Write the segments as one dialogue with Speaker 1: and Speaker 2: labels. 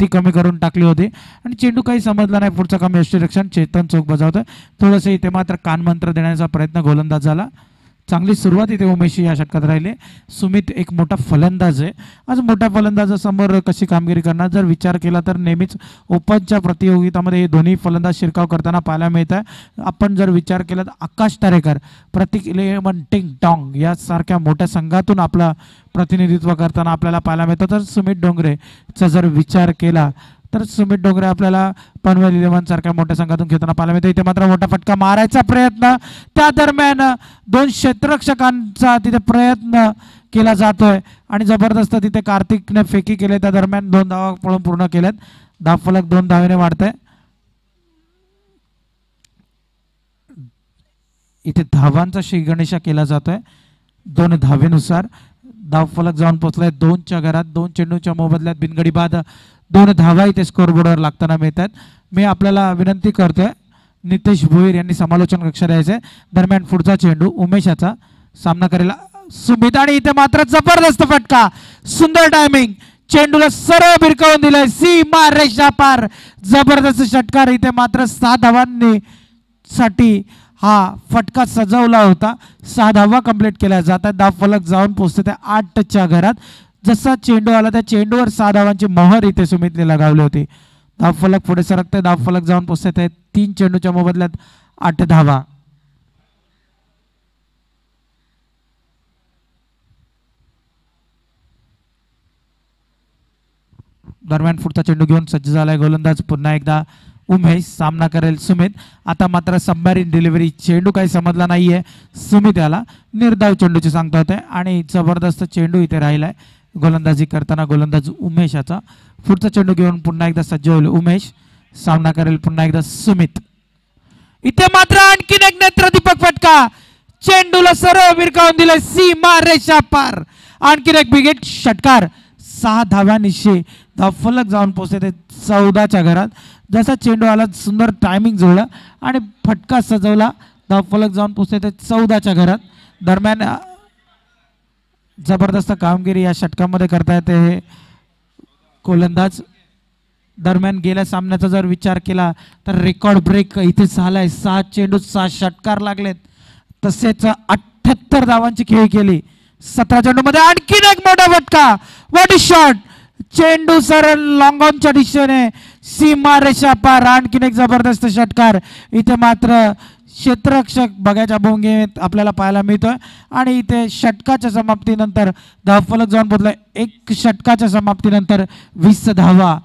Speaker 1: ती कमी करून टाकली होती आणि चेंडू काही समजला नाही पुढचा कमी यष्टीरक्षण चेतन चौक बजावतं थोडंसं इथे मात्र कानमंत्र देण्याचा प्रयत्न गोलंदाज झाला चांगली सुरुवात इथे उमेशी या षटकात राहिले सुमित एक मोठा फलंदाज आहे आज मोठ्या फलंदाजासमोर कशी कामगिरी करणार जर विचार केला तर नेहमीच ओपनच्या प्रतियोगितामध्ये हे दोन्ही फलंदाज शिरकाव करताना पाहायला मिळत आहे आपण जर विचार केला तर आकाश तारेकर प्रतीक इलेवन टिंग टॉंग यासारख्या मोठ्या संघातून आपला प्रतिनिधित्व करताना आपल्याला पाहायला मिळतं तर सुमित डोंगरेचा जर विचार केला तर सुमित डोंगरे आपल्याला पनवेल इलेव्हन सारख्या मोठ्या संघातून खेळताना पाहायला मिळतो इथे मात्र मोठा फटका मारायचा प्रयत्न त्या दरम्यान दोन क्षेत्ररक्षकांचा तिथे प्रयत्न केला जातोय आणि जबरदस्त तिथे कार्तिकने फेकी केले त्या दरम्यान दोन धावा पळून पूर्ण केल्यात फलक दोन धावेने वाढतंय इथे धावांचा श्रीगणेशा केला जातोय दोन धावेनुसार फलक जाऊन पोहोचलाय दोनच्या घरात दोन चेंडूच्या मोबदल्यात बिनगडी बाद दोन धावा इथे बोर्डवर लागताना मिळतात मी आपल्याला विनंती करतोय नितेश भोईर यांनी समालोचन कक्ष द्यायचं दरम्यान पुढचा चेंडू उमेशाचा सामना करेल सुमित आणि इथे मात्र जबरदस्त फटका सुंदर टायमिंग चेंडूला सरळ भिरकावून दिलाय सीमा रेषा पार जबरदस्त षटकार इथे मात्र सहा धावांनी साठी हा फटका सजवला होता सहा धावा कंप्लीट केल्या जातात दहा फलक जाऊन पोचते त्या आठ टचच्या घरात जसा चेंडू आला त्या चेंडूवर सहा धावांची मोहर इथे सुमितने लगावली होती फलक पुढे सरकते फलक जाऊन पोचत आहे तीन चेंडूच्या मोबदल्यात आठ धावा दरम्यान पुढचा चेंडू घेऊन सज्ज झालाय गोलंदाज पुन्हा एकदा उमेश सामना करेल सुमित आता मात्र सबमॅरिन डिलिव्हरी चेंडू काही समजला नाहीये सुमित याला निर्धाव चेंडूची सांगता होते आणि जबरदस्त चेंडू इथे राहिलाय गोलंदाजी करताना गोलंदाज उमेश याचा पुढचा चेंडू घेऊन पुन्हा एकदा सज्ज होईल उमेश सामना करेल पुन्हा एकदा सुमित इथे मात्र आणखीन एक नेत्र दीपक फटका चेंडूला सरळ विरकावून दिलं सीमा रेषा पार आणखीन एक बिगेट षटकार सहा धाव्या निश्चय धाव फलक जाऊन पोहोचले ते चौदाच्या घरात जसा चेंडू आला सुंदर टायमिंग जुळला आणि फटका सजवला धाव फलक जाऊन पोहोचले ते चौदाच्या घरात दरम्यान जबरदस्त कामगिरी या षटकामध्ये करता येते हे गोलंदाज दरम्यान गेल्या सामन्याचा जर विचार केला तर रेकॉर्ड ब्रेक इथे झालाय सहा चेंडू सहा षटकार लागलेत तसेच अठ्ठ्याहत्तर धावांची खेळी केली सतरा चेंडूमध्ये आणखीन एक मोठा फटका वॉट इज शॉट चेंडू सर लॉंग ऑनच्या दिशेने सीमा रेषा पार आणखीन एक जबरदस्त षटकार इथे मात्र क्षेत्ररक्षक बघायच्या भोंगे आपल्याला पाहायला मिळतोय आणि इथे षटकाच्या समाप्तीनंतर फलक जाऊन पोचला एक षटकाच्या समाप्तीनंतर वीस धावा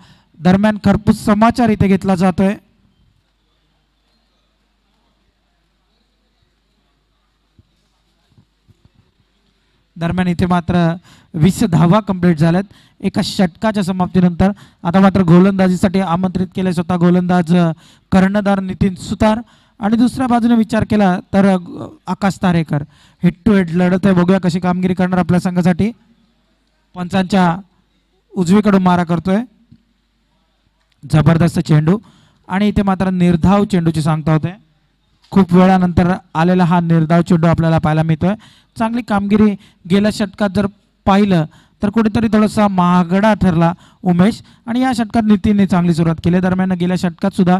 Speaker 1: दरम्यान खरपूस समाचार इथे घेतला जातोय दरम्यान इथे मात्र वीस धावा कंप्लीट झाल्यात एका षटकाच्या समाप्तीनंतर आता मात्र गोलंदाजीसाठी आमंत्रित केले स्वतः गोलंदाज कर्णधार नितीन सुतार आणि दुसऱ्या बाजूने विचार केला तर Akash Tarekar head to head लढत आहे बघूया कशी कामगिरी करणार आपल्या संघासाठी पंचांच्या उजवीकडून मारा करतोय जबरदस्त चेंडू आणि इथे मात्र निर्धाव चेंडूची सांगता होते खूप वेळानंतर आलेला हा निर्धाव चेंडू आपल्याला पाहायला मिळतोय चांगली कामगिरी गेल्या षटकात जर पाहिलं तर कुठेतरी थोडासा महागडा ठरला उमेश आणि या षटकात नितीनने चांगली सुरुवात केली दरम्यान गेल्या षटकात सुद्धा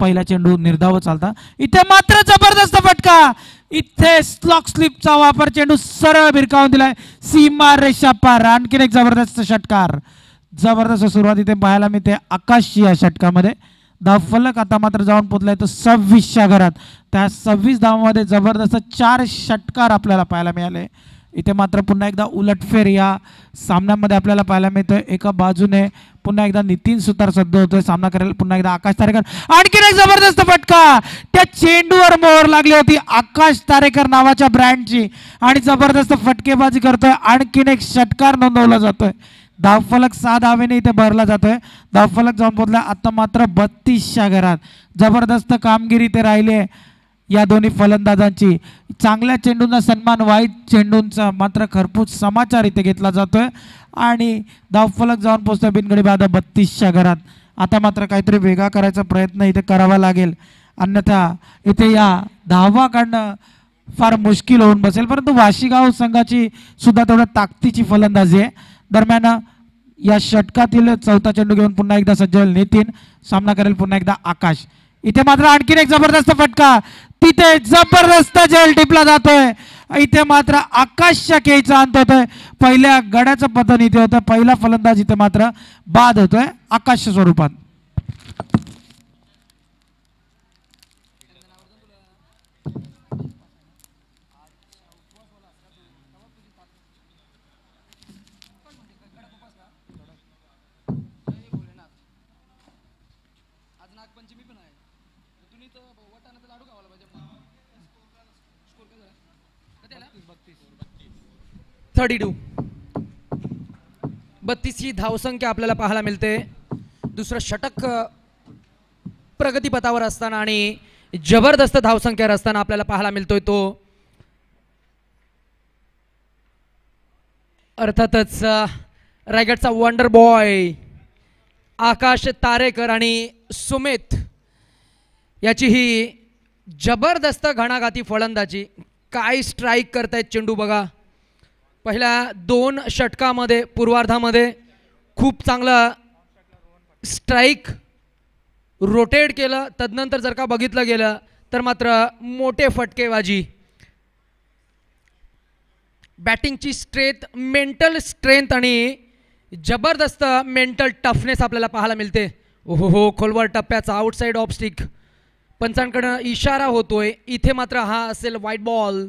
Speaker 1: पहिला चेंडू निर्धाव चालता इथे मात्र जबरदस्त फटका इथे स्लॉक स्लिपचा वापर चेंडू सरळ भिरकावून दिलाय सीमा रेषा पार आणखीन एक जबरदस्त षटकार जबरदस्त सुरुवात इथे पाहायला मिळते आकाशी या षटकामध्ये धाव फलक आता मात्र जाऊन पोचलाय तो सव्वीसच्या घरात त्या सव्वीस धावामध्ये जबरदस्त चार षटकार आपल्याला पाहायला मिळाले इथे मात्र पुन्हा एकदा उलटफेर या सामन्यामध्ये आपल्याला पाहायला मिळतोय एका बाजूने पुन्हा एकदा नितीन सुतार सद्ध होतोय सामना करायला पुन्हा एकदा आकाश तारेकर आणखीन एक जबरदस्त फटका त्या चेंडूवर मोहर लागली होती आकाश तारेकर नावाच्या ब्रँडची आणि जबरदस्त फटकेबाजी करतोय आणखीन एक षटकार नोंदवला जातोय धावफलक सहा धावेने इथे भरला जातोय धावफलक जाऊन पोहोचला आता मात्र बत्तीसच्या घरात जबरदस्त कामगिरी ते राहिली आहे या दोन्ही फलंदाजांची चांगल्या चेंडूंचा सन्मान वाईट चेंडूंचा मात्र खरपूस समाचार इथे घेतला जातोय आणि फलक जाऊन पोचतोय बिनगडी बाधा बत्तीसच्या घरात आता मात्र काहीतरी वेगळा करायचा प्रयत्न इथे करावा लागेल अन्यथा इथे या धावा काढणं फार मुश्किल होऊन बसेल परंतु वाशीगाव संघाची सुद्धा तेवढ्या ताकदीची फलंदाजी आहे दरम्यान या षटकातील चौथा चेंडू घेऊन पुन्हा एकदा सज्जल नितीन सामना करेल पुन्हा एकदा आकाश इथे मात्र आणखीन एक जबरदस्त फटका तिथे जबरदस्त जेल टिपला जातोय इथे मात्र आकाश शकेचा अंत होतोय पहिल्या गड्याचं पतन इथे होतं पहिला फलंदाज इथे मात्र बाद होतोय आकाश स्वरूपात
Speaker 2: थर्टी टू बत्तीस ही धावसंख्या आपल्याला पाहायला मिळते दुसरं षटक प्रगतीपथावर असताना आणि जबरदस्त धावसंख्या असताना आपल्याला पाहायला मिळतोय तो अर्थातच रायगडचा वंडर बॉय आकाश तारेकर आणि सुमित याची ही जबरदस्त घणाघाती फलंदाजी काय स्ट्राईक करतायत चेंडू बघा पहिल्या दोन षटकामध्ये पूर्वार्धामध्ये खूप चांगला स्ट्राईक रोटेट केलं तदनंतर जर का बघितलं गेलं तर मात्र मोठे फटकेबाजी बॅटिंगची स्ट्रेंथ मेंटल स्ट्रेंथ आणि जबरदस्त मेंटल टफनेस आपल्याला पाहायला मिळते हो हो खोलवर टप्प्याचा आउटसाईड ऑफ स्टिक पंचांकडं इशारा होतोय इथे मात्र हा असेल व्हाईट बॉल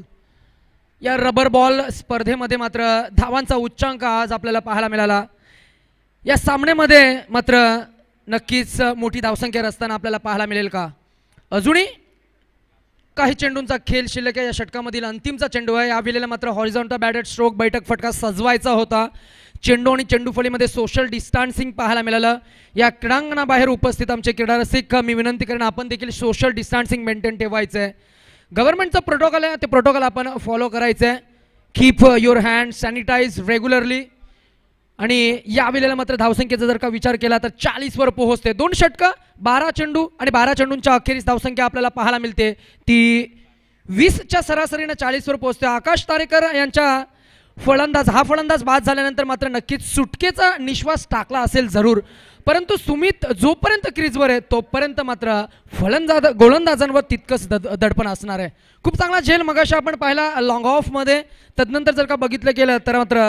Speaker 2: या रबर बॉल स्पर्धेमध्ये मात्र धावांचा उच्चांक आज आपल्याला पाहायला मिळाला या सामन्यामध्ये मात्र नक्कीच मोठी धावसंख्या रस्ताना आपल्याला पाहायला मिळेल का अजूनही काही चेंडूंचा खेळ शिल्लक आहे या षटकामधील अंतिमचा चेंडू आहे या वेळेला मात्र हॉरिझॉन्टा बॅटेड स्ट्रोक बैठक फटका सजवायचा होता चेंडू आणि चेंडूफळीमध्ये सोशल डिस्टन्सिंग पाहायला मिळालं या क्रीडांगणाबाहेर उपस्थित आमचे क्रीडारसिक मी विनंती करेन आपण देखील सोशल डिस्टन्सिंग मेंटेन ठेवायचं आहे गव्हर्नमेंटचा प्रोटोकॉल आहे ते प्रोटोकॉल आपण फॉलो करायचं आहे keep your hand sanitise regularly आणि या वेळेला मात्र धावसंख्येचा जर का विचार केला तर चाळीसवर पोहोचते दोन षटकं बारा चेंडू आणि बारा चेंडूंच्या अखेरीस धावसंख्या आपल्याला पाहायला मिळते ती वीसच्या सरासरीनं चाळीसवर पोहोचते आकाश तारेकर यांच्या फलंदाज हा फलंदाज बाद झाल्यानंतर मात्र नक्कीच सुटकेचा निश्वास टाकला असेल जरूर परंतु सुमित जोपर्यंत क्रीजवर आहे तोपर्यंत मात्र फलंदाज गोलंदाजांवर तितकंच दड दडपण असणार आहे खूप चांगला झेल मगाशी आपण पाहिला लॉंग ऑफमध्ये तदनंतर जर का बघितलं गेलं तर मात्र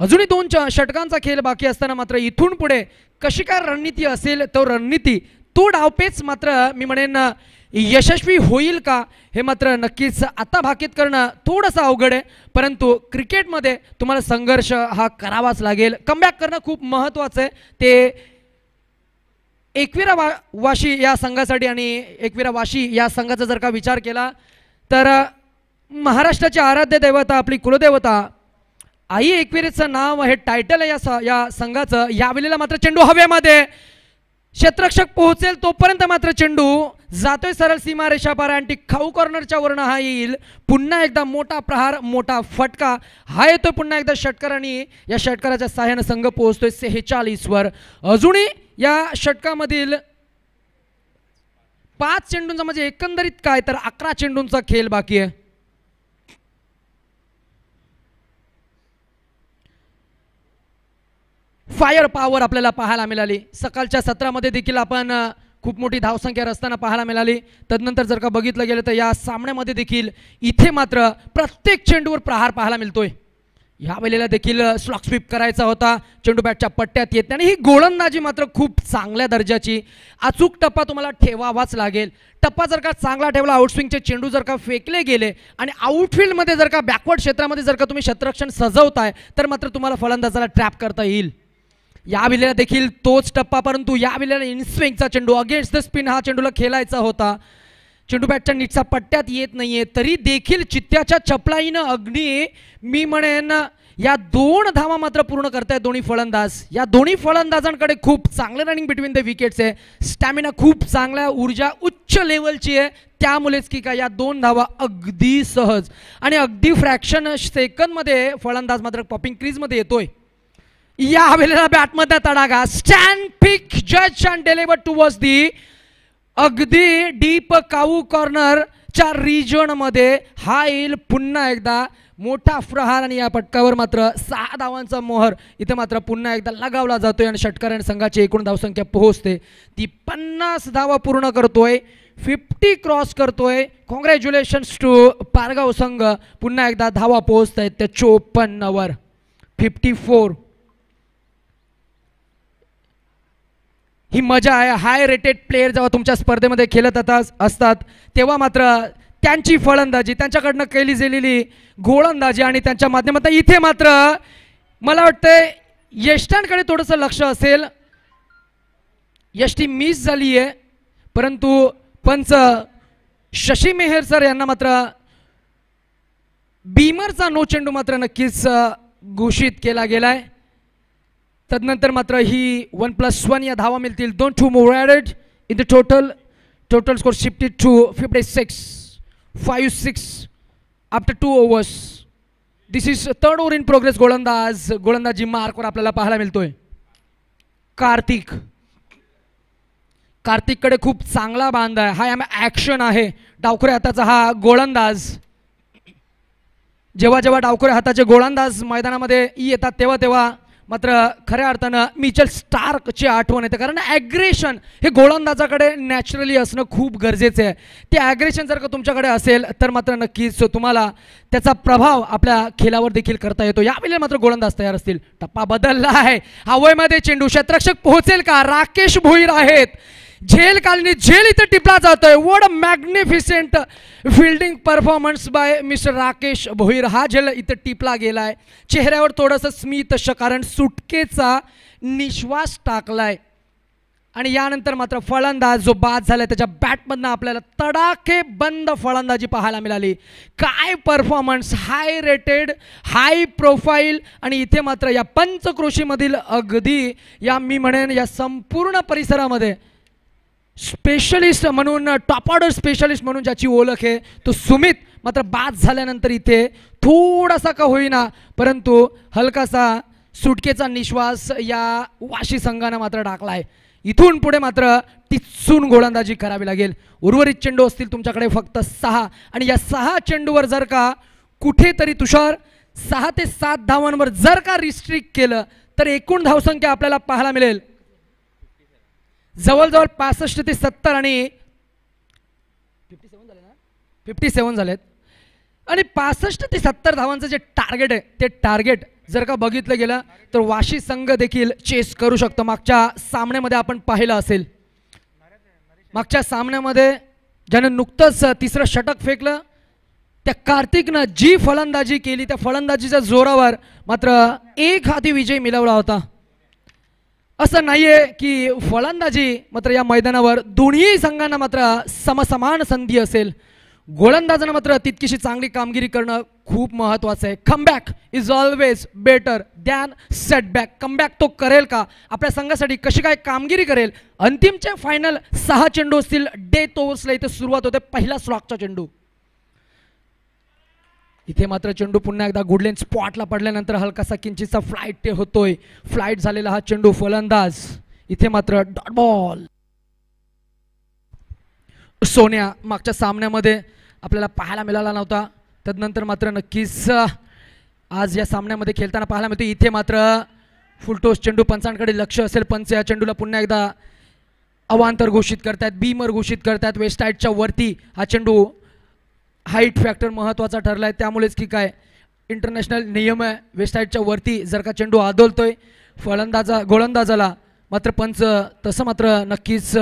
Speaker 2: अजूनही दोन षटकांचा खेळ बाकी असताना मात्र इथून पुढे कशी काय रणनीती असेल तो रणनीती तो डावपेच मात्र मी म्हणेन यशस्वी होईल का हे मात्र नक्कीच आता भाकीत करणं थोडंसं अवघड आहे परंतु क्रिकेटमध्ये तुम्हाला संघर्ष हा करावाच लागेल कमबॅक करणं खूप महत्त्वाचं आहे ते एकविरा वा वाशी या संघासाठी आणि एकविरा वाशी या संघाचा जर का विचार केला तर महाराष्ट्राची आराध्य देवता आपली कुलदेवता आई एकविरेचं नाव हे टायटल आहे या स या संघाचं यावेळेला मात्र चेंडू हवेमध्ये क्षेत्रक्षक पोहोचेल तोपर्यंत मात्र चेंडू जातोय सरळ सीमारेषा पार अँटी खाऊ कॉर्नरच्या वर्ण हा येईल पुन्हा एकदा मोठा प्रहार मोठा फटका हा येतोय पुन्हा एकदा षटकर आणि या षटकाराच्या सहाय्यानं संघ पोहोचतोय सेहेचाळीसवर अजूनही या षटकामधील पाच चेंडूंचा म्हणजे एकंदरीत काय तर अकरा चेंडूंचा खेळ बाकी आहे फायर पॉवर आपल्याला पाहायला मिळाली सकाळच्या सत्रामध्ये देखील आपण खूप मोठी धावसंख्या रस्ताना पाहायला मिळाली तदनंतर जर का बघितलं गेलं तर या सामन्यामध्ये देखील इथे मात्र प्रत्येक चेंडूवर प्रहार पाहायला मिळतोय ह्या वेळेला देखील स्लॉक स्वीप करायचा होता चेंडू बॅटच्या पट्ट्यात येते आणि ही गोलंदाजी मात्र खूप चांगल्या दर्जाची अचूक टप्पा तुम्हाला ठेवावाच लागेल टप्पा जर का चांगला ठेवला आउटस्विंगचे चेंडू जर का फेकले गेले आणि आउटफील्डमध्ये जर का बॅकवर्ड क्षेत्रामध्ये जर का तुम्ही शत्ररक्षण सजवताय तर मात्र तुम्हाला फलंदाजाला ट्रॅप करता येईल या विलेला देखील तोच टप्पा परंतु या विलेला इनस्विंगचा चेंडू अगेन्स्ट द स्पिन हा चेंडूला खेळायचा होता चेंडू बॅटच्या नीटचा पट्ट्यात येत नाहीये तरी देखील चित्त्याच्या चपलाईनं अग्नी मी म्हणेन या दोन धावा मात्र पूर्ण करतायत दोन्ही फलंदाज या दोन्ही फलंदाजांकडे खूप चांगले रनिंग बिटवीन द विकेट्स आहे स्टॅमिना खूप चांगल्या ऊर्जा उच्च लेवलची आहे त्यामुळेच की का या दोन धावा अगदी सहज आणि अगदी फ्रॅक्शन सेकंदमध्ये फलंदाज मात्र पॉपिंग क्रीजमध्ये येतोय या वेळेला बॅटमध्ये तडागा स्टँड पिक जज अँड डिलिव्हर टुवर्ड्स दी अगदी डीप काऊ कॉर्नरच्या रिजनमध्ये हा येईल पुन्हा एकदा मोठा प्रहार आणि या पटकावर मात्र सहा धावांचा मोहर इथे मात्र पुन्हा एकदा लगावला जातोय आणि षटकार आणि संघाची एकूण धावसंख्या पोहोचते ती पन्नास धावा पूर्ण करतोय फिफ्टी क्रॉस करतोय कॉंग्रॅच्युलेशन्स टू पारगाव संघ पुन्हा एकदा धावा पोहोचत आहेत त्या चोपन्नवर फिफ्टी फोर ही मजा आहे हाय रेटेड प्लेयर जेव्हा तुमच्या स्पर्धेमध्ये खेळत असतात तेव्हा मात्र त्यांची फलंदाजी त्यांच्याकडनं केली गेलेली गोलंदाजी आणि त्यांच्या माध्यमातून इथे मात्र मला वाटतं यष्टांकडे थोडंसं लक्ष असेल यष्टी मिस झाली आहे परंतु पंच शशी मेहर सर यांना मात्र बीमरचा नो चेंडू मात्र नक्कीच घोषित केला गेला आहे तदनंतर मात्र ही वन प्लस वन या धावा मिळतील दोन two more added in the total total score fifty two fifty six five six after two overs this is third over in progress गोलंदाज गोलंदाजी मार्कवर आपल्याला पाहायला मिळतोय कार्तिक कार्तिककडे खूप चांगला बांध आहे हा या ॲक्शन आहे डावखोऱ्या हाताचा हा गोलंदाज जेव्हा जेव्हा डावखोऱ्या हाताचे गोलंदाज मैदानामध्ये येतात तेव्हा तेव्हा मात्र खऱ्या अर्थानं मिचल स्टार्कची आठवण येते कारण ॲग्रेशन हे गोलंदाजाकडे नॅचरली असणं खूप गरजेचं आहे ते ॲग्रेशन जर का तुमच्याकडे असेल तर मात्र नक्कीच तुम्हाला त्याचा प्रभाव आपल्या खेळावर देखील करता येतो यावेळेला मात्र गोलंदाज तयार असतील टप्पा बदलला आहे हवयमध्ये चेंडू क्षेत्रक्षक पोहोचेल का राकेश भोईर आहेत झेल कालनी झेल इथं टिपला जातोय what magnificent fielding performance by mister Rakesh Bhoir हा झेल इथं टिपला गेलाय चेहऱ्यावर थोडंसं स्मित कारण सुटकेचा निश्वास टाकलाय आणि यानंतर मात्र फलंदाज जो बाद झालाय त्याच्या बॅटमधनं आपल्याला तडाखे बंद फलंदाजी पाहायला मिळाली काय performance high rated high profile आणि इथे मात्र या पंचकृषीमधील अगदी या मी म्हणेन या संपूर्ण परिसरामध्ये स्पेशलिस्ट म्हणून टॉप ऑर्डर स्पेशलिस्ट म्हणून ज्याची ओळख आहे तो सुमित मात्र बाद झाल्यानंतर इथे थोडासा का होईना परंतु हलकासा सुटकेचा निश्वास या वाशी संघानं मात्र टाकला आहे इथून पुढे मात्र टिचून गोलंदाजी करावी लागेल उर्वरित चेंडू असतील तुमच्याकडे फक्त सहा आणि या सहा चेंडूवर जर का कुठेतरी तुषार सहा ते सात धावांवर जर का रिस्ट्रिक्ट केलं तर एकूण धावसंख्या आपल्याला पाहायला मिळेल जवळजवळ पासष्ट ते सत्तर आणि फिफ्टी सेवन झाले ना फिफ्टी सेवन झालेत आणि पासष्ट ते सत्तर धावांचं जे टार्गेट आहे ते टार्गेट जर का बघितलं गेलं तर वाशी संघ देखील चेस करू शकतो मागच्या सामन्यामध्ये आपण पाहिलं असेल मागच्या सामन्यामध्ये ज्यानं नुकतंच तिसरं षटक फेकलं त्या कार्तिकनं जी फलंदाजी केली त्या फलंदाजीच्या जोरावर मात्र एक हाती विजय मिळवला होता असं नाहीये की फलंदाजी मात्र या मैदानावर दोन्ही संघांना मात्र समसमान संधी असेल गोलंदाजांना मात्र तितकीशी चांगली कामगिरी करणं खूप महत्त्वाचं आहे comeback is always better than setback comeback तो करेल का आपल्या संघासाठी कशी काय कामगिरी करेल अंतिमच्या फायनल सहा चेंडू असतील डे तोवर्सला इथे सुरुवात होते पहिला स्लॉकचा चेंडू इथे मात्र चेंडू पुन्हा एकदा गुडलेन स्पॉटला पडल्यानंतर हलकासा किंचितचा फ्लाईट ते होतोय फ्लाईट झालेला हा चेंडू फलंदाज इथे मात्र डॉट बॉल सोन्या मागच्या सामन्यामध्ये आपल्याला पाहायला मिळाला नव्हता तदनंतर मात्र नक्कीच आज या सामन्यामध्ये खेळताना पाहायला मिळतो इथे मात्र फुलटोस चेंडू पंचांकडे लक्ष असेल पंच या चेंडूला पुन्हा एकदा अवांतर घोषित करतायत बीमर घोषित करतायत वेस्टाईडच्या वरती हा चेंडू हाईट फॅक्टर महत्त्वाचा ठरला आहे त्यामुळेच की काय इंटरनॅशनल नियम आहे वेबसाईटच्या वरती जर का चेंडू आदोलतोय फलंदाजा गोलंदाजाला मात्र पंच तसं मात्र नक्कीच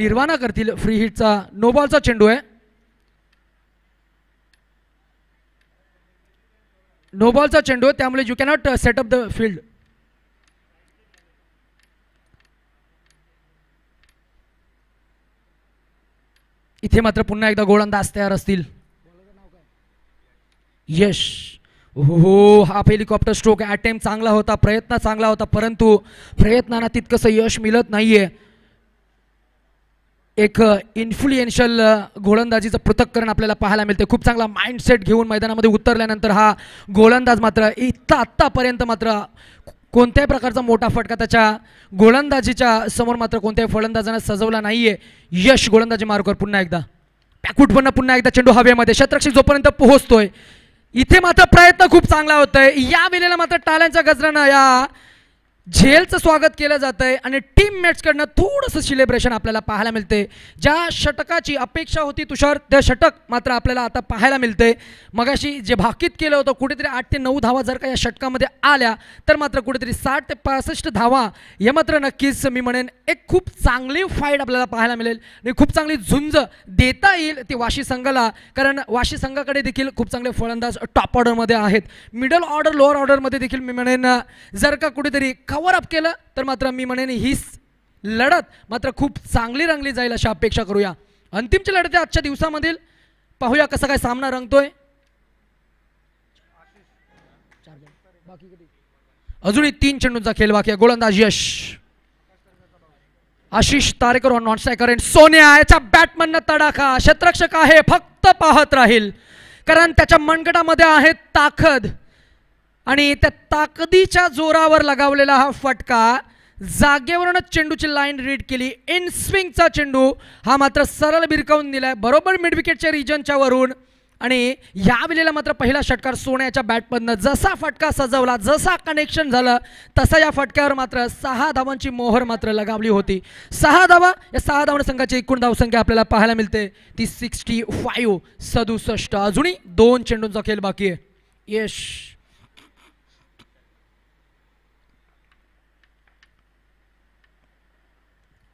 Speaker 2: निर्वाणा करतील फ्री हिटचा नोबॉलचा चेंडू आहे नोबॉलचा चेंडू आहे त्यामुळे you cannot set up the field इथे मात्र पुन्हा एकदा गोलंदाज तयार असतील यश हो हा हेलिकॉप्टर स्ट्रोक अटेम्प्ट चांगला होता प्रयत्न चांगला होता परंतु प्रयत्नांना तितकंसं यश मिळत नाहीये एक इन्फ्लुएन्शियल गोलंदाजीचं पृथक्करण आपल्याला पाहायला मिळते खूप चांगला माइंडसेट घेऊन मैदानामध्ये उतरल्यानंतर हा गोलंदाज मात्र इतका आत्तापर्यंत मात्र कोणत्याही प्रकारचा मोठा फटका त्याच्या गोलंदाजीच्या समोर मात्र कोणत्याही फलंदाजानं सजवला नाहीये यश गोलंदाजी मारकर पुन्हा एकदा पॅकुटपन्न पुन्हा एकदा चेंडू हवेमध्ये शतरक्षक जोपर्यंत पोहोचतोय इथे मात्र प्रयत्न खूप चांगला आहे या वेळेला मात्र टाळ्यांच्या गजरानं या झेलचं स्वागत केलं जात आहे आणि टीममेट्सकडनं थोडंसं सेलिब्रेशन आपल्याला पाहायला मिळते ज्या षटकाची अपेक्षा होती तुषार त्या षटक मात्र आपल्याला आता पाहायला मिळते मगाशी जे भाकीत केलं होतं कुठेतरी आठ ते नऊ धावा जर का या षटकामध्ये आल्या तर मात्र कुठेतरी साठ ते पासष्ट धावा हे मात्र नक्कीच मी म्हणेन एक खूप चांगली फाईट आपल्याला पाहायला मिळेल आणि खूप चांगली झुंज देता येईल ती वाशी संघाला कारण वाशी संघाकडे देखील खूप चांगले फलंदाज टॉप ऑर्डरमध्ये आहेत मिडल ऑर्डर लोअर ऑर्डरमध्ये देखील मी म्हणेन जर का कुठेतरी कवर अप केलं तर मात्र मी म्हणेन ही लढत मात्र खूप चांगली रंगली जाईल अशी अपेक्षा करूया अंतिमची लढत आहे आजच्या दिवसामधील पाहूया कसा काय सामना रंगतोय अजूनही तीन चेंडूंचा खेळ बाकी आहे गोलंदाज यश आशिष तारेकर नॉन स्ट्रायकर सोन्या याच्या बॅटमननं तडाखा शत्रक्षक आहे फक्त पाहत राहील कारण त्याच्या मनगटामध्ये आहे ताकद आणि त्या ताकदीच्या जोरावर लगावलेला हा फटका जागेवरूनच चेंडूची लाईन रीड केली इन स्विंगचा चेंडू हा मात्र सरळ बिरकावून दिलाय बरोबर मिडविकेटच्या रिजनच्या वरून आणि या वेळेला मात्र पहिला षटकार सोन्याच्या बॅटमधनं जसा फटका सजवला जसा कनेक्शन झालं तसा या फटक्यावर मात्र सहा धावांची मोहर मात्र लगावली होती सहा धावा या सहा धावण संघाची एकूण धावसंख्या आपल्याला पाहायला मिळते ती सिक्स्टी फाईव्ह सदुसष्ट अजूनही दोन चेंडूंचा खेळ बाकी आहे यश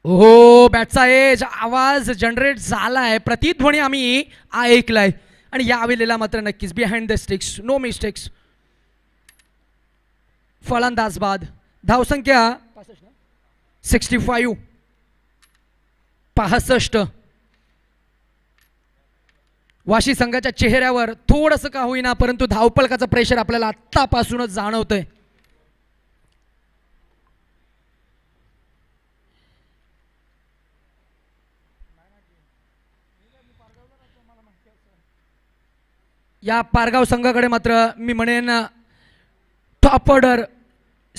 Speaker 2: हो बॅटचा एज आवाज जनरेट झाला आहे प्रतिध्वनी आम्ही ऐकलाय आणि या वेळेला मात्र नक्कीच behind the sticks no mistakes फलंदाज बाद धावसंख्या सिक्स्टी फाईव्ह पासष्ट वाशी संघाच्या चेहऱ्यावर थोडंसं का होईना परंतु धावपळकाचं प्रेशर आपल्याला आत्तापासूनच जाणवतंय या पारगाव संघाकडे मात्र मी म्हणेन टॉप ऑर्डर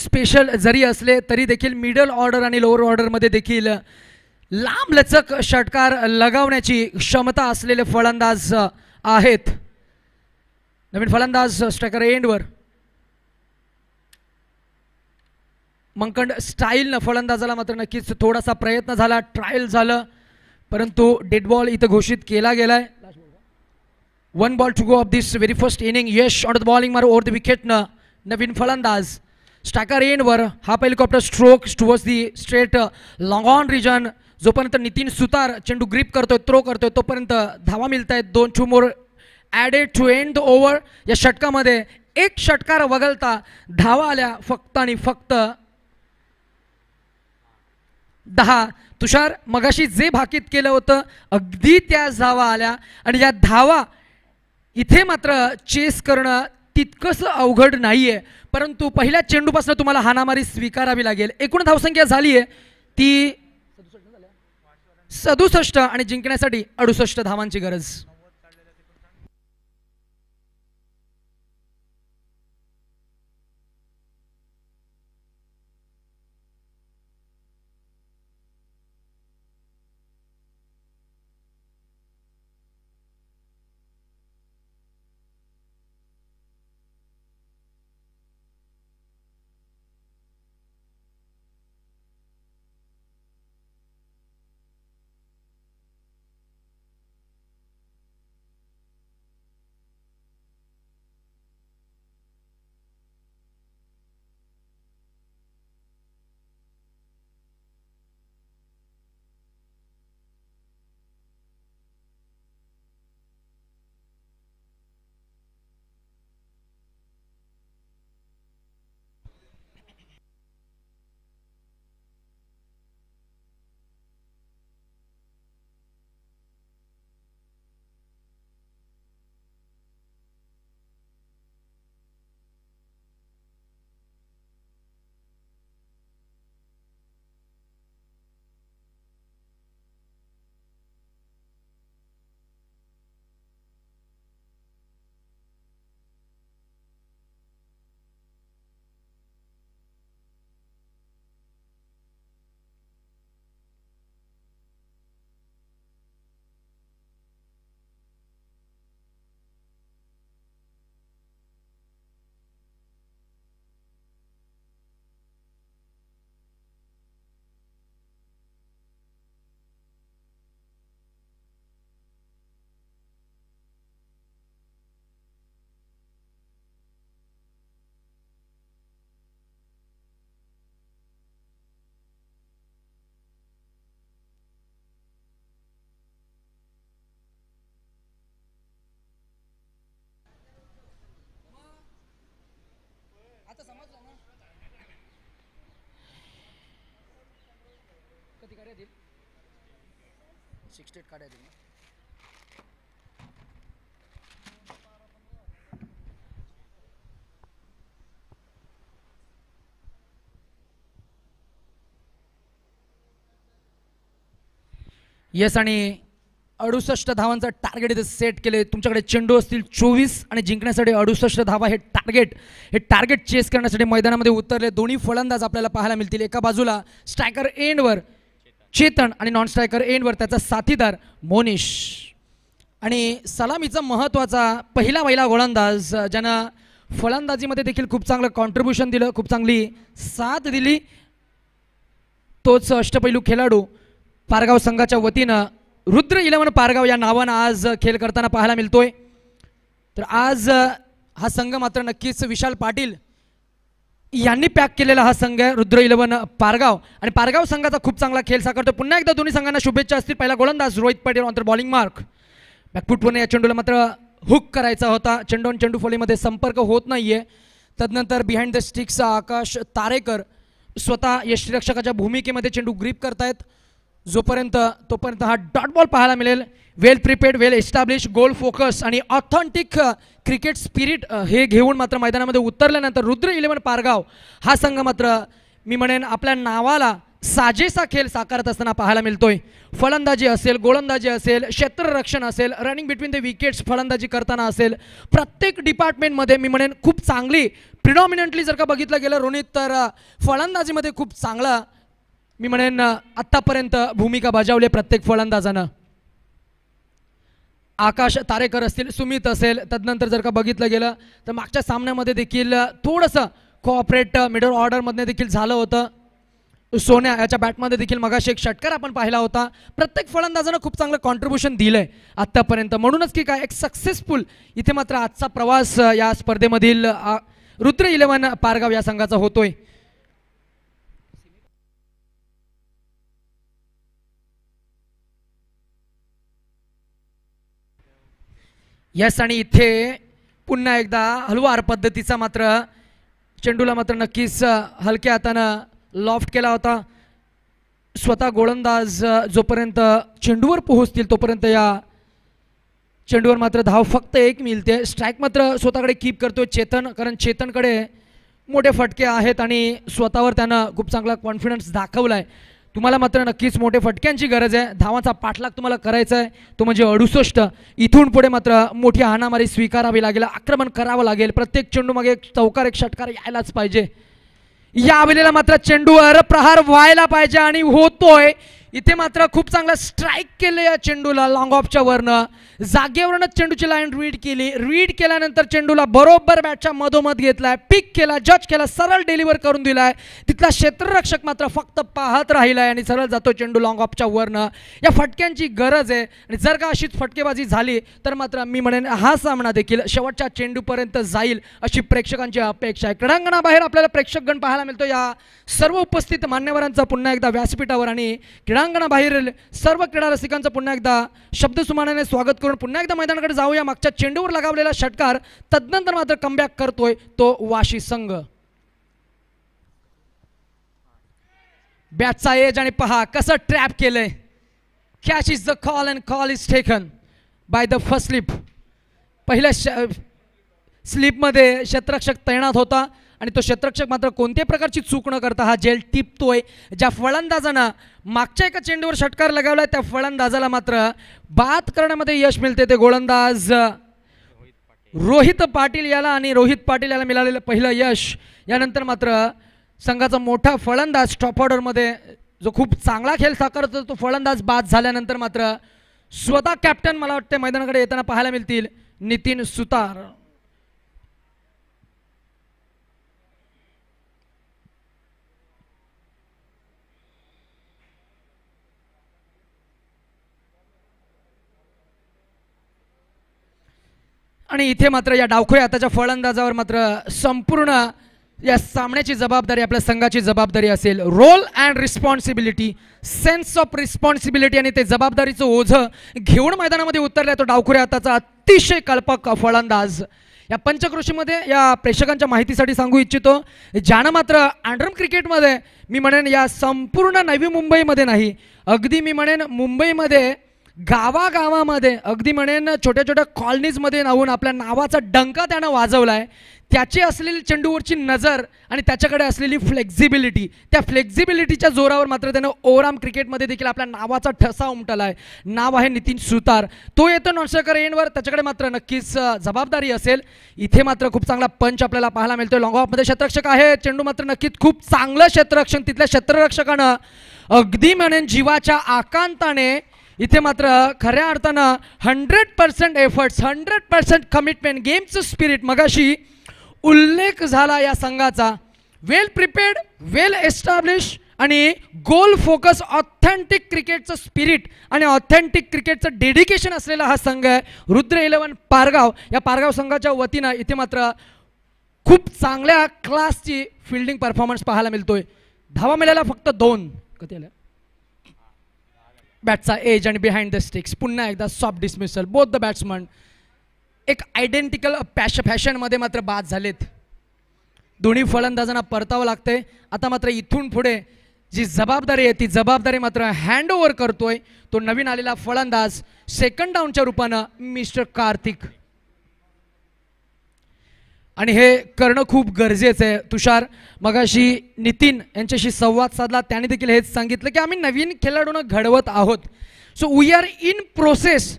Speaker 2: स्पेशल जरी असले तरी देखील मिडल ऑर्डर आणि लोअर ऑर्डरमध्ये देखील लांब लचक षटकार लगावण्याची क्षमता असलेले फलंदाज आहेत नवीन फलंदाज स्ट्रायकर एंडवर मंकंड स्टाईलनं फलंदाजाला मात्र नक्कीच थोडासा प्रयत्न झाला ट्रायल झालं परंतु डेडबॉल इथं घोषित केला गेलाय one ball to go off this very first inning Yash on the bowling mark over the विकेटनं नवीन फलंदाज एन वर हा helicopter stroke towards the straight long on region जोपर्यंत नितीन सुतार चेंडू ग्रीप करतोय थ्रो करतोय तोपर्यंत धावा मिळत आहेत दोन two more added to end the over या षटकामध्ये एक षटकार वगळता धावा आल्या फक्त आणि फक्त दहा तुषार मगाशी जे भाकीत केलं होतं अगदी त्या धावा आल्या आणि या धावा इथे मात्र चेस करणं तितकस अवघड नाही आहे परंतु पहिल्या चेंडूपासून तुम्हाला हानामारी स्वीकारावी लागेल एकूण धावसंख्या झाली आहे ती सदुसष्ट आणि जिंकण्यासाठी अडुसष्ट धावांची गरज सिक्स्टी येस आणि अडुसष्ट धावांचं टार्गेट इथे सेट केले तुमच्याकडे चेंडू असतील चोवीस आणि जिंकण्यासाठी अडुसष्ट धावा हे टार्गेट हे टार्गेट चेस करण्यासाठी मैदानामध्ये उतरले दोन्ही फलंदाज आपल्याला पाहायला मिळतील एका बाजूला स्ट्रायकर एंडवर चेतन आणि नॉन स्ट्रायकर एंडवर त्याचा साथीदार मोनिश आणि सलामीचा महत्त्वाचा पहिला पहिला गोलंदाज ज्यानं फलंदाजीमध्ये देखील खूप चांगलं कॉन्ट्रीब्युशन दिलं खूप चांगली साथ दिली तोच अष्टपैलू खेळाडू पारगाव संघाच्या वतीनं रुद्र इलेवन पारगाव या नावानं आज खेळ करताना पाहायला मिळतोय तर आज हा संघ मात्र नक्कीच विशाल पाटील यांनी पॅक केलेला हा संघ आहे रुद्र इलेव्हन पारगाव आणि पारगाव संघाचा खूप चांगला खेळ साकारतो पुन्हा एकदा दोन्ही संघांना शुभेच्छा असतील पहिला गोलंदाज रोहित पटेल नंतर बॉलिंग मार्क बॅकफुटवरने या चेंडूला मात्र हुक करायचा होता चेंडून चेंडू फोलीमध्ये संपर्क होत नाही तदनंतर बिहाइंड द स्टिक्सचा आकाश तारेकर स्वतः यष्टीरक्षकाच्या भूमिकेमध्ये चेंडू ग्रीप करतायत जोपर्यंत तोपर्यंत हा डॉट बॉल पाहायला मिळेल well prepared well establish goal focus आणि ऑथेंटिक क्रिकेट स्पिरिट हे घेऊन मात्र मैदानामध्ये उतरल्यानंतर रुद्र इलेव्हन पारगाव हा संघ मात्र मी म्हणेन आपल्या नावाला साजेसा खेळ साकारत असताना पाहायला मिळतोय फलंदाजी असेल गोलंदाजी असेल क्षेत्ररक्षण असेल रनिंग बिटवीन द विकेट्स फलंदाजी करताना असेल प्रत्येक डिपार्टमेंटमध्ये मी म्हणेन खूप चांगली प्रिडॉमिनंटली जर का बघितलं गेलं रोहित तर फलंदाजीमध्ये खूप चांगला मी म्हणेन आत्तापर्यंत भूमिका बजावली प्रत्येक फलंदाजानं आकाश तारेकर असतील सुमित असेल तदनंतर जर का बघितलं गेलं तर मागच्या सामन्यामध्ये देखील थोडंसं कोऑपरेट मिडल ऑर्डरमध्ये देखील झालं होतं सोन्या याच्या बॅटमध्ये देखील मगाशी एक षटकार आपण पाहिला होता प्रत्येक फलंदाजानं खूप चांगलं कॉन्ट्रीब्युशन दिलं आहे आत्तापर्यंत म्हणूनच की काय एक सक्सेसफुल इथे मात्र आजचा प्रवास या स्पर्धेमधील रुद्र इलेव्हन पारगाव या संघाचा होतोय यस आणि इथे पुन्हा एकदा हलवार पद्धतीचा मात्र चेंडूला मात्र नक्कीच हलक्या हातानं लॉफ्ट केला होता स्वतः गोलंदाज जोपर्यंत चेंडूवर पोहोचतील तोपर्यंत या चेंडूवर मात्र धाव फक्त एक मिळते स्ट्राईक मात्र स्वतःकडे कीप करतोय चेतन कारण चेतनकडे मोठे फटके आहेत आणि स्वतःवर त्यानं खूप चांगला कॉन्फिडन्स दाखवला आहे तुम्हाला मात्र नक्कीच मोठे फटक्यांची गरज आहे धावांचा पाठलाग तुम्हाला करायचा आहे तो म्हणजे अडुसष्ट इथून पुढे मात्र मोठी हानामारी स्वीकारावी लागेल आक्रमण करावं लागेल प्रत्येक चेंडूमागे एक चौकार एक षटकार यायलाच पाहिजे या वेळेला मात्र चेंडूवर प्रहार व्हायला पाहिजे आणि होतोय इथे मात्र खूप चांगला स्ट्राईक केले या चेंडूला लॉंग ऑफच्या वरनं जागेवरूनच चेंडूची लाईन रीड केली रीड केल्यानंतर चेंडूला बरोबर बॅटच्या मधोमध घेतलाय पिक केला जज केला सरळ डिलिव्हर करून दिलाय तिथला क्षेत्ररक्षक मात्र फक्त पाहत राहिलाय आणि सरळ जातो चेंडू लॉंग ऑफच्या वरनं या फटक्यांची गरज आहे आणि जर का अशीच फटकेबाजी झाली तर मात्र मी म्हणेन हा सामना देखील शेवटच्या चेंडूपर्यंत जाईल अशी प्रेक्षकांची अपेक्षा आहे क्रीडांगणाबाहेर आपल्याला प्रेक्षकगण पाहायला मिळतो या सर्व उपस्थित मान्यवरांचा पुन्हा एकदा व्यासपीठावर आणि क्रीडा बाहेर सर्व क्रीडा रसिकांचं पुन्हा एकदा शब्द शब्दसुमानाने स्वागत करून पुन्हा एकदा मैदानाकडे जाऊया मागच्या चेंडूवर लगावलेला षटकार तदनंतर मात्र कमबॅक करतोय तो वाशी संघ बॅटचा एज आणि पहा कसं ट्रॅप केलंय catch is the call and call is taken by the first slip पहिल्या श स्लीपमध्ये क्षेत्ररक्षक तैनात होता आणि तो क्षेत्रक्षक मात्र कोणत्याही प्रकारची चूक न करता हा जेल टिपतोय ज्या फलंदाजानं मागच्या एका चेंडूवर षटकार लगावला त्या फलंदाजाला मात्र बाद करण्यामध्ये यश मिळते ते गोलंदाज रोहित पाटील याला आणि रोहित पाटील याला मिळालेलं पहिलं यश यानंतर मात्र संघाचा मोठा फलंदाज स्टॉप ऑर्डरमध्ये जो खूप चांगला खेळ साकारतो तो फलंदाज बाद झाल्यानंतर मात्र स्वतः कॅप्टन मला वाटते मैदानाकडे येताना पाहायला मिळतील नितीन सुतार आणि इथे मात्र या डावखुरे आताच्या फळंदाजावर मात्र संपूर्ण या सामन्याची जबाबदारी आपल्या संघाची जबाबदारी असेल role and responsibility sense of responsibility आणि ते जबाबदारीचं ओझं घेऊन मैदानामध्ये उतरलाय तो डावखुरे आताचा अतिशय कल्पक फळंदाज या पंचकृषीमध्ये या प्रेक्षकांच्या माहितीसाठी सांगू इच्छितो ज्यानं मात्र अँड्रम क्रिकेटमध्ये मी म्हणेन या संपूर्ण नवी मुंबईमध्ये नाही अगदी मी म्हणेन मुंबईमध्ये गावागावामध्ये अगदी म्हणेन छोट्या छोट्या कॉलनीजमध्ये राहून आपल्या नावाचा डंका त्यानं वाजवला आहे त्याची असलेली चेंडूवरची नजर आणि त्याच्याकडे असलेली फ्लेक्झिबिलिटी त्या फ्लेक्झिबिलिटीच्या जोरावर मात्र त्यानं ओव्हरआर्म क्रिकेटमध्ये देखील आपल्या नावाचा ठसा उमटला आहे नाव आहे नितीन सुतार तो येतो नॉशकर एंडवर त्याच्याकडे मात्र नक्कीच जबाबदारी असेल इथे मात्र खूप चांगला पंच आपल्याला पाहायला मिळतो लॉंग ऑफमध्ये क्षेत्ररक्षक आहे चेंडू मात्र नक्कीच खूप चांगलं क्षेत्ररक्षण तिथल्या क्षेत्ररक्षकानं अगदी म्हणेन जीवाच्या आकांताने इथे मात्र खऱ्या अर्थानं hundred percent efforts hundred percent commitment गेमचं स्पिरिट मगाशी उल्लेख झाला या संघाचा वेल प्रिपेअर्ड वेल एस्टॅब्लिश आणि गोल फोकस ऑथेंटिक क्रिकेटचं स्पिरिट आणि ऑथेंटिक क्रिकेटचं डेडिकेशन असलेला हा संघ आहे रुद्र इलेवन पारगाव या पारगाव संघाच्या वतीनं इथे मात्र खूप चांगल्या क्लासची फिल्डिंग परफॉर्मन्स पाहायला मिळतोय धावा मिळायला फक्त दोन कधी आल्या बॅटचा एज आणि बिहाइंड द स्टिक्स पुन्हा एकदा soft dismissal both the batsman एक आयडेंटिकल पॅश फॅशनमध्ये मात्र बाद झालेत दोन्ही फलंदाजांना परतावं लागतंय आता मात्र इथून पुढे जी जबाबदारी आहे ती जबाबदारी मात्र हँड ओव्हर करतोय तो नवीन आलेला फलंदाज सेकंड डाऊनच्या रूपानं मिस्टर कार्तिक आणि हे करणं खूप गरजेचं आहे तुषार मगाशी नितीन यांच्याशी संवाद साधला त्याने देखील हेच सांगितलं की आम्ही नवीन खेळाडूंना घडवत आहोत so we are in process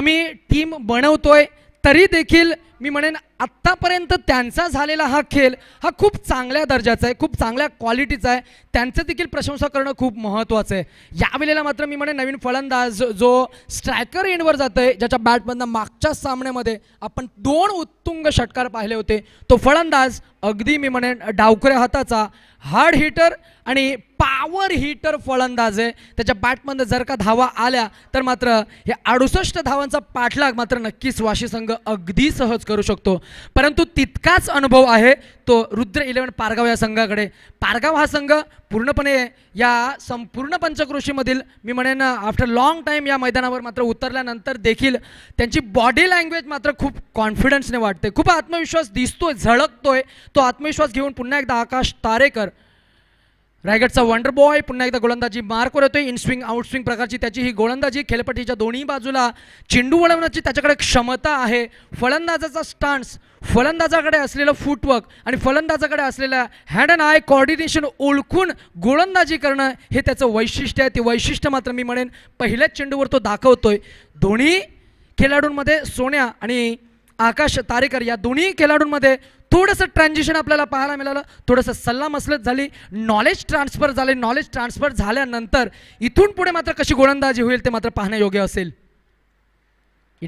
Speaker 2: आम्ही टीम बनवतोय तरी देखील मी म्हणेन आत्तापर्यंत त्यांचा झालेला हा खेळ हा खूप चांगल्या दर्जाचा आहे खूप चांगल्या क्वालिटीचा आहे त्यांचं देखील प्रशंसा करणं खूप महत्त्वाचं आहे यावेळेला मात्र मी म्हणेन नवीन फलंदाज जो स्ट्रायकर एंडवर जातो आहे ज्याच्या बॅटमधनं मागच्या सामन्यामध्ये आपण दोन उत्तुंग षटकार पाहिले होते तो फलंदाज अगदी मी म्हणेन डावकऱ्या हाताचा हार्ड हिटर आणि पॉवर हिटर फलंदाज आहे त्याच्या बॅटमधून जर का धावा आल्या तर मात्र हे अडुसष्ट धावांचा पाठलाग मात्र नक्कीच वाशी संघ अगदी सहज करू शकतो परंतु तितकाच अनुभव आहे तो रुद्र इलेवन पारगाव या संघाकडे पारगाव हा संघ पूर्णपणे या संपूर्ण पंचकृषीमधील मी म्हणेन आफ्टर लाँग टाईम या मैदानावर मात्र उतरल्यानंतर देखील त्यांची बॉडी लँग्वेज मात्र खूप कॉन्फिडन्सने वाटते खूप आत्मविश्वास दिसतोय झळकतोय तो आत्मविश्वास घेऊन पुन्हा एकदा आकाश तारेकर रायगडचा वंडर बॉय पुन्हा एकदा गोलंदाजी मार्कवर येतोय इनस्विंग स्विंग प्रकारची त्याची ही गोलंदाजी खेळपट्टीच्या दोन्ही बाजूला चेंडू वळवण्याची त्याच्याकडे क्षमता आहे फलंदाजाचा स्टान्स फलंदाजाकडे असलेलं फुटवर्क आणि फलंदाजाकडे असलेल्या हँड अँड आय कॉर्डिनेशन ओळखून गोलंदाजी करणं हे त्याचं वैशिष्ट्य आहे ते वैशिष्ट्य मात्र मी म्हणेन पहिल्याच चेंडूवर तो दाखवतोय दोन्ही खेळाडूंमध्ये सोन्या आणि आकाश तारेकर या दोन्ही खेळाडूंमध्ये थोडंसं ट्रान्झिशन आपल्याला पाहायला मिळालं थोडंसं सल्ला मसलत झाली नॉलेज ट्रान्सफर झाले नॉलेज ट्रान्सफर झाल्यानंतर इथून पुढे मात्र कशी गोलंदाजी होईल ते मात्र पाहण्यायोग्य असेल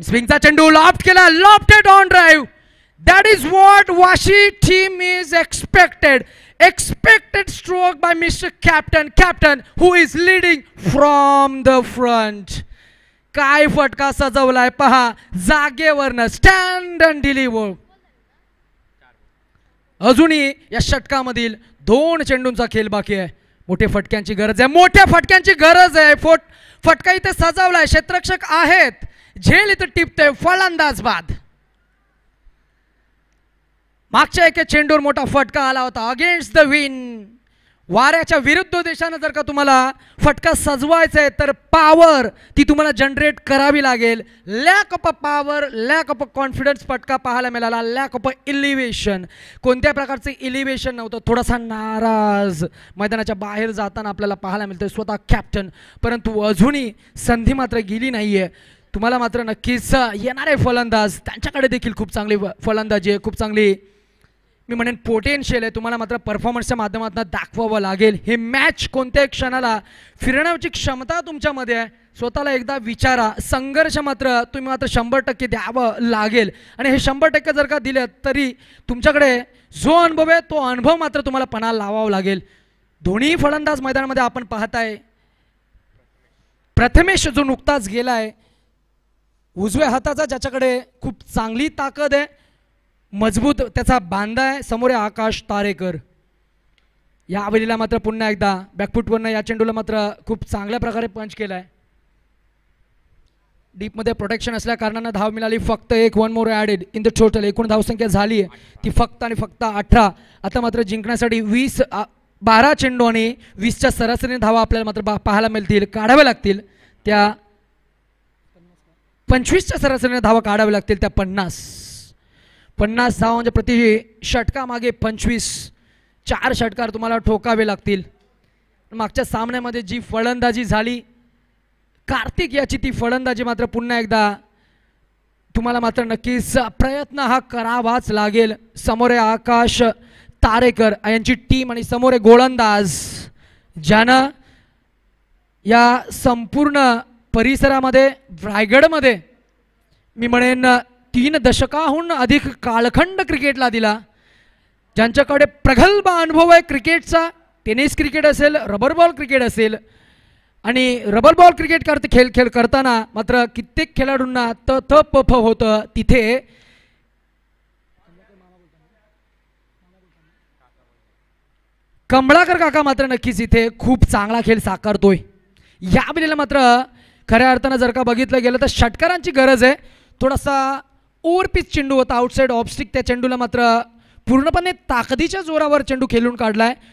Speaker 2: स्विंगचा चेंडू लॉफ्ट केला lofted on drive that is what Vashi team is expected expected stroke by mister captain captain who is leading from the front काय फटका सजवलाय पहा जागेवरनं स्टँड अँड डिलिव्हर अजूनही या षटकामधील दोन चेंडूंचा खेळ बाकी आहे मोठ्या फटक्यांची गरज आहे मोठ्या फटक्यांची गरज आहे फोट फटका इथे सजावलाय आहे क्षेत्रक्षक आहेत झेल इथं टिपतोय फलंदाज बाद मागच्या एका चेंडूर मोठा फटका आला होता अगेन्स्ट द विन वाऱ्याच्या विरुद्ध देशानं जर का तुम्हाला फटका सजवायचा आहे तर पावर ती तुम्हाला जनरेट करावी लागेल lack of a power lack of a confidence फटका पाहायला मिळाला लॅक ऑफ अ इलिव्हेशन कोणत्या प्रकारचं इलिव्हेशन नव्हतं थोडासा नाराज मैदानाच्या बाहेर जाताना आपल्याला पाहायला मिळतं स्वतः कॅप्टन परंतु अजूनही संधी मात्र गेली नाही तुम्हाला मात्र नक्कीच येणारे फलंदाज त्यांच्याकडे देखील खूप चांगली फलंदाजी आहे खूप चांगली मी म्हणेन पोटेन्शियल आहे तुम्हाला मात्र परफॉर्मन्सच्या माध्यमातून दाखवावं लागेल हे मॅच कोणत्याही क्षणाला फिरण्याची क्षमता तुमच्यामध्ये आहे स्वतःला एकदा विचारा संघर्ष मात्र तुम्ही मात्र शंभर टक्के द्यावं लागेल आणि हे शंभर टक्के जर का दिलं तरी तुमच्याकडे जो अनुभव आहे तो अनुभव मात्र तुम्हाला पणाला लावावा लागेल दोन्ही फलंदाज मैदानामध्ये आपण पाहताय प्रथमेश जो नुकताच गेला आहे उजव्या हाताचा ज्याच्याकडे खूप चांगली ताकद आहे मजबूत त्याचा बांधा आहे समोर आहे आकाश तारेकर या आवडीला मात्र पुन्हा एकदा बॅकफूटवरनं या चेंडूला मात्र खूप चांगल्या प्रकारे पंच केला आहे डीपमध्ये प्रोटेक्शन असल्या कारणानं धाव मिळाली फक्त एक one more added in the total एकूण धावसंख्या झाली आहे ती फक्त आणि फक्त अठरा आता मात्र जिंकण्यासाठी वीस बारा चेंडू आणि वीसच्या सरासरीने धावा आपल्याला मात्र पाहायला मिळतील काढाव्या लागतील त्या पंचवीसच्या सरासरीने धावा काढाव्या लागतील त्या पन्नास पन्नास धावा म्हणजे प्रति षटकामागे पंचवीस चार षटकार तुम्हाला ठोकावे लागतील मागच्या सामन्यामध्ये जी फलंदाजी झाली कार्तिक याची ती फलंदाजी मात्र पुन्हा एकदा तुम्हाला मात्र नक्कीच प्रयत्न हा करावाच लागेल समोर आहे आकाश तारेकर यांची टीम आणि समोर आहे गोलंदाज ज्यानं या संपूर्ण परिसरामध्ये रायगडमध्ये मी म्हणेन तीन दशकाहून अधिक कालखंड क्रिकेटला दिला ज्यांच्याकडे प्रगल्भ अनुभव आहे क्रिकेटचा टेनिस क्रिकेट असेल रबर बॉल क्रिकेट असेल आणि रबर बॉल क्रिकेट करते खेळ खेळ करताना मात्र कित्येक खेळाडूंना त त प फ होतं तिथे कमळाकर काका मात्र नक्कीच इथे खूप चांगला खेळ साकारतोय या वेळेला मात्र खऱ्या अर्थानं जर का बघितलं गेलं तर षटकारांची गरज आहे थोडासा ओव्हरपिच चेंडू होता आउटसाईड ऑफस्टिक त्या चेंडूला मात्र पूर्णपणे ताकदीच्या जोरावर चेंडू खेळून काढला आहे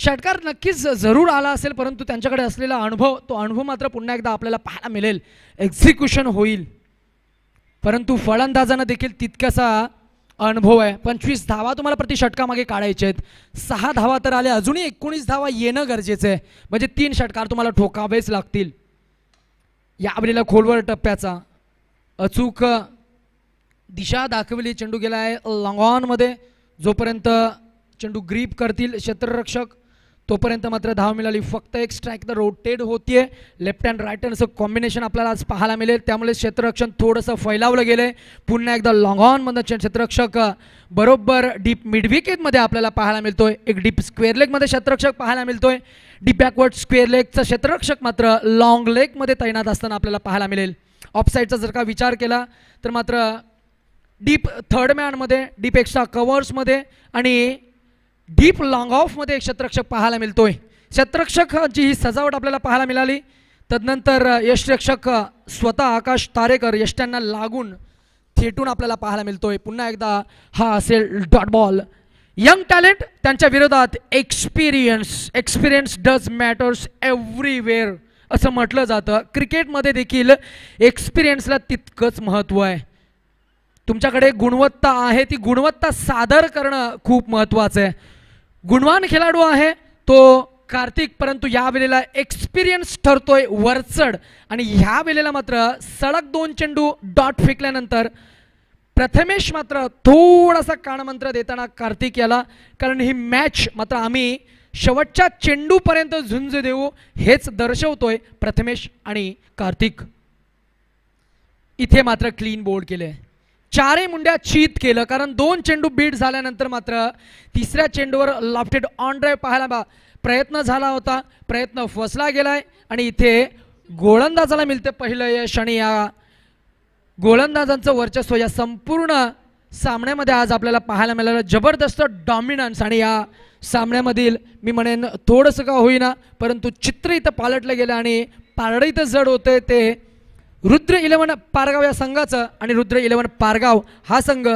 Speaker 2: षटकार नक्कीच जरूर आला असेल परंतु त्यांच्याकडे असलेला अनुभव तो अनुभव मात्र पुन्हा एकदा आपल्याला पाहायला मिळेल एक्झिक्युशन होईल परंतु फलंदाजांना देखील तितकासा अनुभव आहे पंचवीस धावा तुम्हाला प्रति षटकामागे काढायचे आहेत सहा धावा तर आल्या अजूनही एकोणीस धावा येणं गरजेचं आहे म्हणजे तीन षटकार तुम्हाला ठोकावेच लागतील या खोलवर टप्प्याचा अचूक दिशा दाखवली चेंडू गेला आहे लॉंग जोपर्यंत चेंडू ग्रीप करतील क्षेत्ररक्षक तोपर्यंत मात्र धाव मिळाली फक्त एक स्ट्राईक तर रोटेड होतीये लेफ्ट अँड राईट अँड असं कॉम्बिनेशन आपल्याला आज पाहायला मिळेल त्यामुळे क्षेत्ररक्षण थोडंसं फैलावलं गेलं आहे पुन्हा एकदा लॉंग ऑनमधनं क्षेत्ररक्षक बरोबर डीप मध्ये आपल्याला पाहायला मिळतोय एक डीप स्क्वेअर लेगमध्ये क्षेत्ररक्षक पाहायला मिळतोय डीप बॅकवर्ड स्क्वेअर लेगचा क्षेत्ररक्षक मात्र लॉंग लेगमध्ये तैनात असताना आपल्याला पाहायला मिळेल ऑफसाईडचा जर का विचार केला तर मात्र डीप थर्ड मॅनमध्ये डीप एक्स्ट्रा कवर्समध्ये आणि डीप लॉंग ऑफमध्ये एक शतरक्षक पाहायला मिळतोय जी ही सजावट आपल्याला पाहायला मिळाली तदनंतर यशरक्षक स्वतः आकाश तारेकर यष्ट्यांना लागून थेटून आपल्याला पाहायला मिळतोय पुन्हा एकदा हा असेल डॉट बॉल यंग टॅलेंट त्यांच्या विरोधात experience experience does matters everywhere असं म्हटलं जातं क्रिकेटमध्ये देखील एक्सपिरियन्सला तितकंच महत्त्व आहे तुमच्याकडे गुणवत्ता आहे ती गुणवत्ता सादर करणं खूप महत्त्वाचं आहे गुणवान खेळाडू आहे तो कार्तिक परंतु यावेळेला एक्सपिरियन्स ठरतोय वरचढ आणि ह्या वेळेला मात्र सडक दोन चेंडू डॉट फेकल्यानंतर प्रथमेश मात्र थोडासा कानमंत्र देताना कार्तिक याला कारण ही मॅच मात्र आम्ही शेवटच्या चेंडूपर्यंत झुंज देऊ हेच दर्शवतोय प्रथमेश आणि कार्तिक इथे मात्र क्लीन बोर्ड केले चारही मुंड्या चीत केलं कारण दोन चेंडू बीट झाल्यानंतर मात्र तिसऱ्या चेंडूवर लॉफ्टेड ऑन ड्राईव्ह पाहायला प्रयत्न झाला होता प्रयत्न फसला गेलाय आणि इथे गोलंदाजाला मिळते पहिलं यश आणि या गोलंदाजांचं वर्चस्व या संपूर्ण सामन्यामध्ये आज आपल्याला पाहायला मिळालं जबरदस्त डॉमिनन्स आणि या सामन्यामधील मी म्हणेन थोडंसं का होईना परंतु चित्र इथं पालटलं गेलं आणि पारडं इथं जड होते ते रुद्र इलेवन पारगाव या संघाचं आणि रुद्र इलेवन पारगाव हा संघ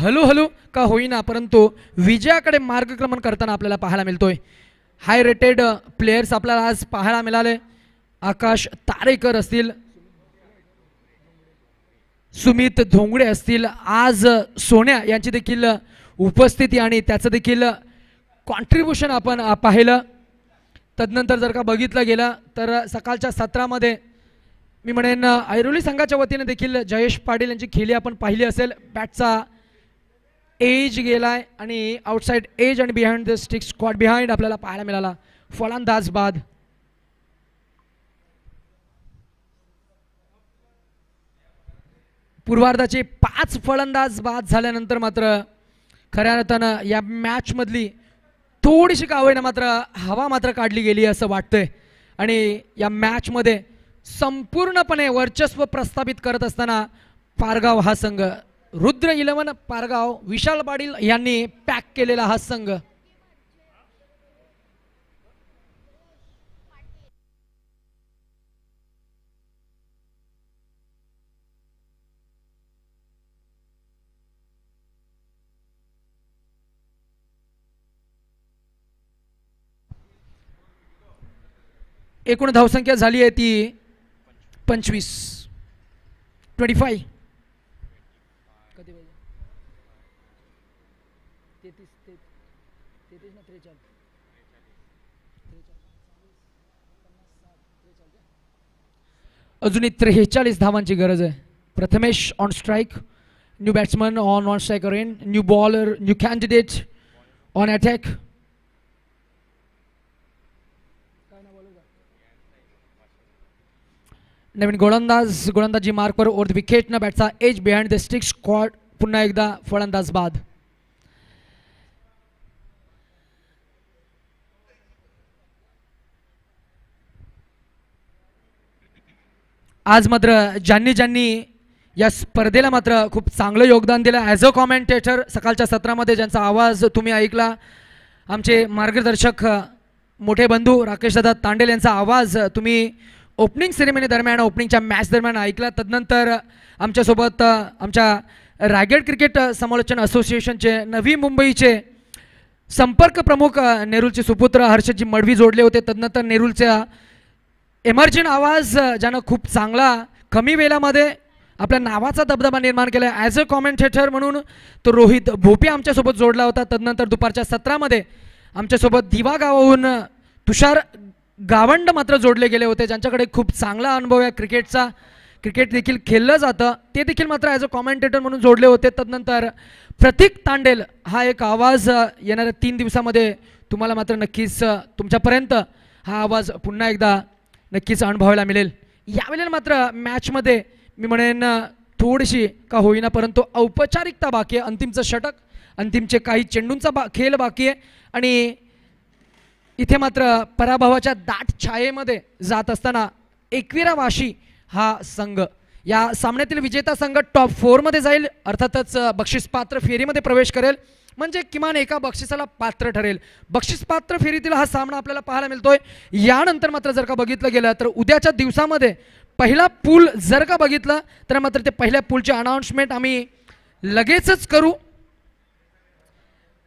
Speaker 2: हळूहळू का होईना परंतु विजयाकडे मार्गक्रमण करताना आपल्याला पाहायला मिळतोय हाय रेटेड प्लेयर्स आपल्याला आज पाहायला मिळाले आकाश तारेकर असतील सुमित धोंगडे असतील आज सोन्या यांची देखील उपस्थिती आणि त्याचं देखील कॉन्ट्रीब्युशन आपण पाहिलं तदनंतर जर का बघितलं गेलं तर सकाळच्या सत्रामध्ये मी म्हणेन ऐरोली संघाच्या वतीने देखील जयेश पाटील यांची खेळी आपण पाहिली असेल बॅटचा एज गेलाय आणि outside edge and behind the stick squad behind आपल्याला पाहायला मिळाला फलंदाज बाद पूर्वार्धाचे पाच फलंदाज बाद झाल्यानंतर मात्र खऱ्या अर्थानं या मॅचमधली थोडीशी कावळीनं मात्र हवा मात्र काढली गेली असं वाटतंय आणि या मॅचमध्ये संपूर्णपणे वर्चस्व प्रस्थापित करत असताना पारगाव हा संघ रुद्र इलेवन पारगाव विशाल पाडील यांनी पॅक केलेला हा संघ एकूण धावसंख्या झाली आहे ती पंचवीस ट्वेंटी फाय अजून पाहिजे तेहतीस तेहतीस त्रेहेचाळीस धावांची गरज आहे Prathamesh on strike new batsman on on strike रेन new bowler new candidate on attack नवीन गोलंदाज गोलंदाजी मार्कवर ओर विकेट न बॅटचा edge behind the stick squad पुन्हा एकदा फलंदाज बाद आज मात्र ज्यांनी ज्यांनी या स्पर्धेला मात्र खूप चांगलं योगदान दिलं ॲज अ कॉमेंटेटर सकाळच्या सत्रामध्ये ज्यांचा आवाज तुम्ही ऐकला आमचे मार्गदर्शक मोठे बंधू राकेश दादा तांडेल यांचा आवाज तुम्ही ओपनिंग सेरेमनी दरम्यान ओपनिंगच्या मॅच दरम्यान ऐकला तदनंतर आमच्यासोबत आमच्या रायगड क्रिकेट समालोचन असोसिएशनचे नवी मुंबईचे संपर्क प्रमुख नेरूलचे सुपुत्र हर्षजी मडवी जोडले होते तदनंतर नेरुलच्या एमर्जन आवाज ज्यानं खूप चांगला कमी वेळामध्ये आपल्या नावाचा दबदबा निर्माण केला ॲज अ कॉमेंटेटर म्हणून तो रोहित भोपे आमच्यासोबत जोडला होता तदनंतर दुपारच्या सतरामध्ये आमच्यासोबत दिवा गावाहून तुषार गावंड मात्र जोडले गेले होते ज्यांच्याकडे खूप चांगला अनुभव आहे क्रिकेटचा क्रिकेट देखील खेळलं जातं ते देखील मात्र ॲज अ कॉमेंटेटर म्हणून जोडले होते तदनंतर प्रतीक तांडेल हा एक आवाज येणाऱ्या तीन दिवसामध्ये तुम्हाला मात्र नक्कीच तुमच्यापर्यंत हा आवाज पुन्हा एकदा नक्कीच अनुभवायला मिळेल यावेळेला मात्र मॅचमध्ये मी म्हणेन थोडीशी का होईना परंतु औपचारिकता बाकी आहे अंतिमचं षटक अंतिमचे काही चेंडूंचा बा खेळ बाकी आहे आणि इथे मात्र पराभवाच्या दाट छायेमध्ये जात असताना एकविरा वाशी हा संघ या सामन्यातील विजेता संघ टॉप फोरमध्ये जाईल अर्थातच बक्षीस पात्र फेरीमध्ये प्रवेश करेल म्हणजे किमान एका बक्षिसाला पात्र ठरेल बक्षीसपात्र फेरीतील हा सामना आपल्याला पाहायला मिळतोय यानंतर मात्र जर का बघितलं गेलं तर उद्याच्या दिवसामध्ये पहिला पूल जर का बघितलं तर मात्र ते पहिल्या पूलचे अनाऊन्समेंट आम्ही लगेचच करू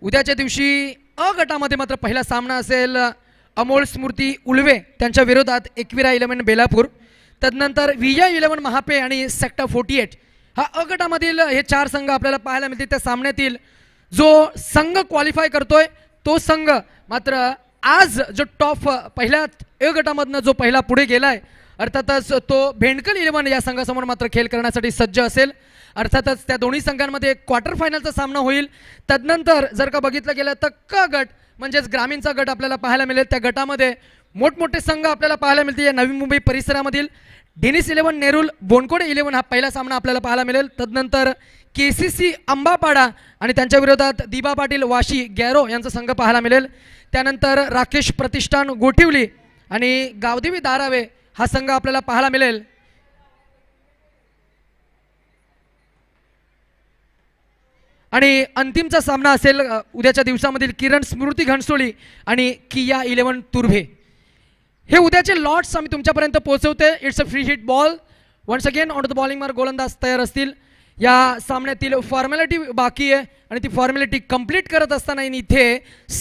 Speaker 2: उद्याच्या दिवशी अ गटामध्ये मात्र पहिला सामना असेल अमोल स्मृती उलवे त्यांच्या विरोधात एकविरा इलेव्हन बेलापूर तदनंतर विजय इलेव्हन महापे आणि सेक्टर फोर्टी एट हा अ गटामधील हे चार संघ आपल्याला पाहायला मिळतील त्या सामन्यातील जो संघ क्वालिफाय करतोय तो संघ मात्र आज जो टॉप पहिल्या अ गटामधनं जो पहिला पुढे गेलाय अर्थातच तो भेंडकल इलेव्हन या संघासमोर मात्र खेळ करण्यासाठी सज्ज असेल अर्थातच त्या दोन्ही संघांमध्ये क्वार्टर फायनलचा सामना होईल तदनंतर जर का बघितलं गेलं तर क गट म्हणजेच ग्रामीणचा गट आपल्याला पाहायला मिळेल त्या गटामध्ये मोठमोठे संघ आपल्याला पाहायला मिळतील या नवी मुंबई परिसरामधील Dennis eleven Nerul Bonkode eleven हा पहिला सामना आपल्याला पाहायला मिळेल तदनंतर के सी सी अंबापाडा आणि त्यांच्या विरोधात दिबा पाटील वाशी गॅरो यांचा संघ पाहायला मिळेल त्यानंतर राकेश प्रतिष्ठान गोठिवली आणि गावदेवी दारावे हा संघ आपल्याला पाहायला मिळेल आणि अंतिमचा सामना असेल उद्याच्या दिवसामधील किरण स्मृती घनसोळी आणि किया इलेवन तुर्भे हे उद्याचे लॉट्स आम्ही तुमच्यापर्यंत पोहोचवते it's a free hit ball once again on the bowling mark गोलंदाज तयार असतील या सामन्यातील फॉर्मॅलिटी बाकी आहे आणि ती फॉर्मॅलिटी कंप्लीट करत असताना इथे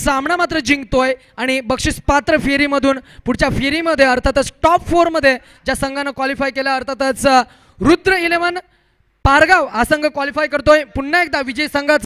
Speaker 2: सामना मात्र जिंकतोय आणि बक्षीस पात्र फेरीमधून पुढच्या फेरीमध्ये अर्थातच टॉप फोरमध्ये ज्या संघानं क्वालिफाय केला अर्थातच रुद्र इलेवन पारगाव हा संघ क्वालिफाय करतोय पुन्हा एकदा विजय संघाचा